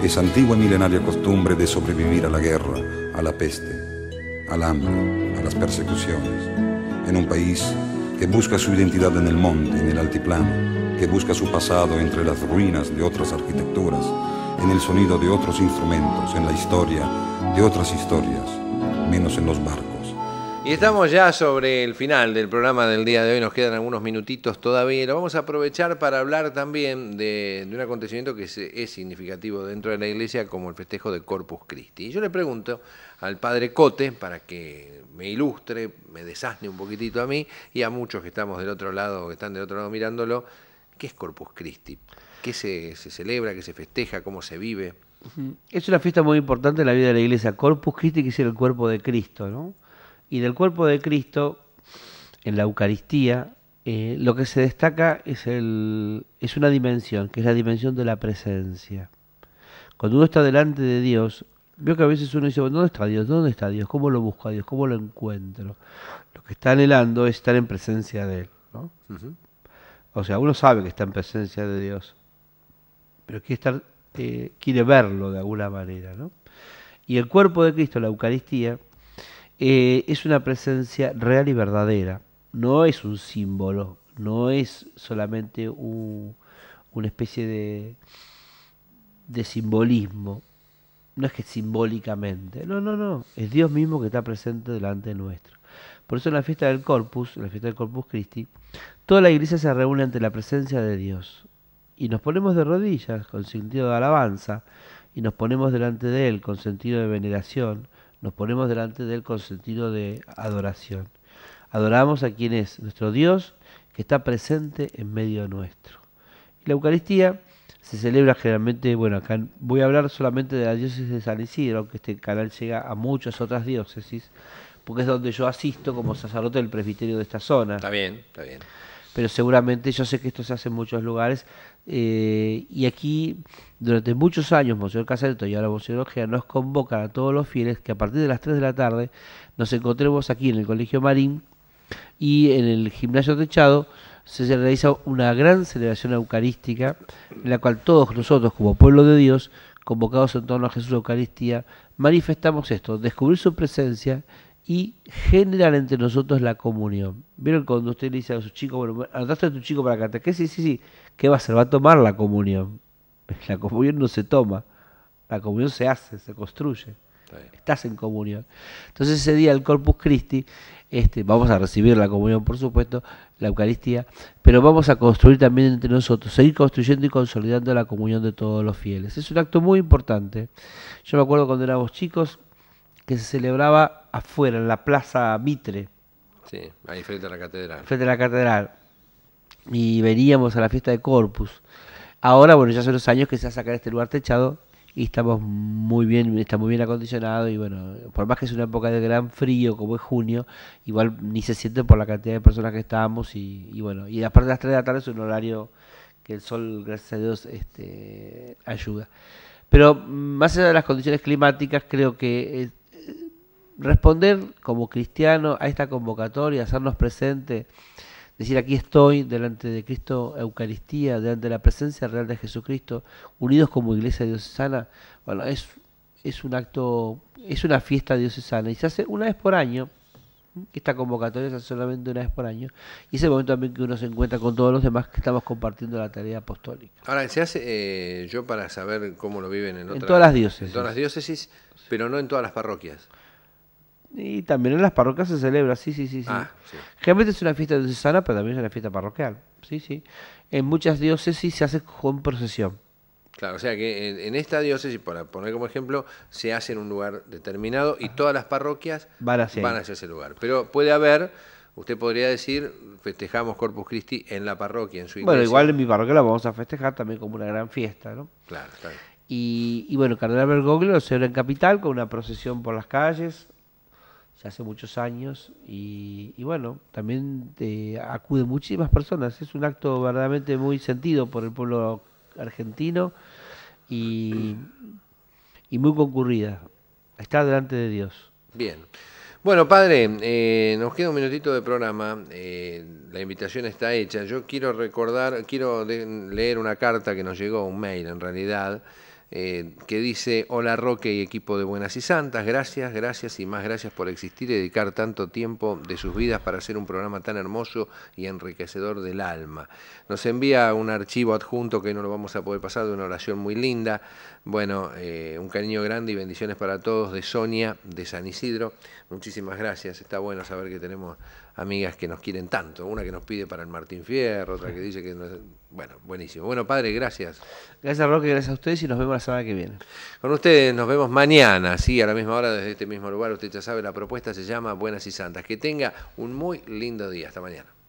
esa antigua milenaria costumbre de sobrevivir a la guerra, a la peste, al hambre, a las persecuciones, en un país que busca su identidad en el monte, en el altiplano, que busca su pasado entre las ruinas de otras arquitecturas, en el sonido de otros instrumentos, en la historia de otras historias, menos en los barcos. Y estamos ya sobre el final del programa del día de hoy, nos quedan algunos minutitos todavía lo vamos a aprovechar para hablar también de, un acontecimiento que es, significativo dentro de la iglesia como el festejo de Corpus Christi. Y yo le pregunto al padre Cote para que me ilustre, me desasne un poquitito a mí y a muchos que estamos del otro lado, que están del otro lado mirándolo, ¿qué es Corpus Christi? ¿Qué se, se celebra, qué se festeja, cómo se vive? Es una fiesta muy importante en la vida de la iglesia, Corpus Christi, que es el cuerpo de Cristo, ¿no? y del cuerpo de Cristo en la Eucaristía, eh, lo que se destaca es, el, es una dimensión, que es la dimensión de la presencia. Cuando uno está delante de Dios, veo que a veces uno dice, ¿dónde está Dios? ¿Dónde está Dios? ¿Cómo lo busco a Dios? ¿Cómo lo encuentro? Lo que está anhelando es estar en presencia de Él. O sea, uno sabe que está en presencia de Dios, pero quiere, estar, eh, quiere verlo de alguna manera. ¿no? Y el cuerpo de Cristo, la Eucaristía, eh, es una presencia real y verdadera. No es un símbolo, no es solamente una especie de, de simbolismo. No es que simbólicamente, no, no, no, es Dios mismo que está presente delante de nuestro. Por eso en la fiesta del Corpus, en la fiesta del Corpus Christi, toda la iglesia se reúne ante la presencia de Dios y nos ponemos de rodillas con sentido de alabanza y nos ponemos delante de Él con sentido de veneración nos ponemos delante del consentido de adoración. Adoramos a quien es nuestro Dios, que está presente en medio nuestro. La Eucaristía se celebra generalmente, bueno, acá voy a hablar solamente de la diócesis de San Isidro, aunque este canal llega a muchas otras diócesis, porque es donde yo asisto como sacerdote del presbiterio de esta zona. Está bien, está bien pero seguramente yo sé que esto se hace en muchos lugares. Eh, y aquí, durante muchos años, Monseñor Casalto y ahora Monseñor Ojea nos convocan a todos los fieles que a partir de las 3 de la tarde nos encontremos aquí en el Colegio Marín y en el gimnasio techado se realiza una gran celebración eucarística en la cual todos nosotros como pueblo de Dios, convocados en torno a Jesús Eucaristía, manifestamos esto, descubrir su presencia y generan entre nosotros la comunión. ¿Vieron cuando usted le dice a su chico, bueno, anotaste a tu chico para ¿Qué Sí, sí, sí. ¿Qué va a hacer? Va a tomar la comunión. La comunión no se toma, la comunión se hace, se construye. Estás en comunión. Entonces ese día el Corpus Christi, este, vamos a recibir la comunión, por supuesto, la Eucaristía, pero vamos a construir también entre nosotros, seguir construyendo y consolidando la comunión de todos los fieles. Es un acto muy importante. Yo me acuerdo cuando éramos chicos, que se celebraba afuera, en la Plaza Mitre. Sí, ahí frente a la catedral. Frente a la catedral. Y veníamos a la fiesta de Corpus. Ahora, bueno, ya son los años que se ha sacado este lugar techado y estamos muy bien, está muy bien acondicionado y bueno, por más que es una época de gran frío como es junio, igual ni se siente por la cantidad de personas que estábamos y, bueno, y aparte de las 3 de la tarde es un horario que el sol, gracias a Dios, este, ayuda. Pero mm, más allá de las condiciones climáticas, creo que eh, responder como cristiano a esta convocatoria, hacernos presente, decir aquí estoy delante de Cristo Eucaristía, delante de la presencia real de Jesucristo, unidos como iglesia diocesana, bueno, es, es un acto, es una fiesta diocesana y se hace una vez por año, esta convocatoria se hace solamente una vez por año, y es el momento también que uno se encuentra con todos los demás que estamos compartiendo la tarea apostólica. Ahora, se hace, eh, yo para saber cómo lo viven en, todas las diócesis. En todas las diócesis, pero no en todas las parroquias. Y también en las parroquias se celebra, sí, sí, sí. sí. Ah, es una fiesta diocesana, pero también es una fiesta parroquial. Sí, sí. En muchas diócesis se hace con procesión. Claro, o sea que en, esta diócesis, para poner como ejemplo, se hace en un lugar determinado y ah. todas las parroquias van hacia, van ese lugar. Pero puede haber, usted podría decir, festejamos Corpus Christi en la parroquia, en su Bueno, igual en mi parroquia la vamos a festejar también como una gran fiesta, ¿no? Claro, claro. Y, y bueno, Cardenal Bergoglio lo celebra en Capital con una procesión por las calles, hace muchos años y, bueno, también te acude muchísimas personas. Es un acto verdaderamente muy sentido por el pueblo argentino y, y muy concurrida. Está delante de Dios. Bien. Bueno, padre, eh, nos queda un minutito de programa. Eh, la invitación está hecha. Yo quiero recordar, quiero leer una carta que nos llegó, un mail en realidad eh, que dice, hola Roque y equipo de Buenas y Santas, gracias, gracias y más gracias por existir y dedicar tanto tiempo de sus vidas para hacer un programa tan hermoso y enriquecedor del alma. Nos envía un archivo adjunto que no lo vamos a poder pasar, de una oración muy linda. Bueno, eh, un cariño grande y bendiciones para todos de Sonia, de San Isidro. Muchísimas gracias, está bueno saber que tenemos amigas que nos quieren tanto. Una que nos pide para el Martín Fierro, otra que dice que... No Bueno, buenísimo. Bueno, padre, gracias. Gracias, Roque, gracias a ustedes y nos vemos la semana que viene. Con ustedes nos vemos mañana, sí, a la misma hora, desde este mismo lugar. Usted ya sabe, la propuesta se llama Buenas y Santas. Que tenga un muy lindo día. Hasta mañana.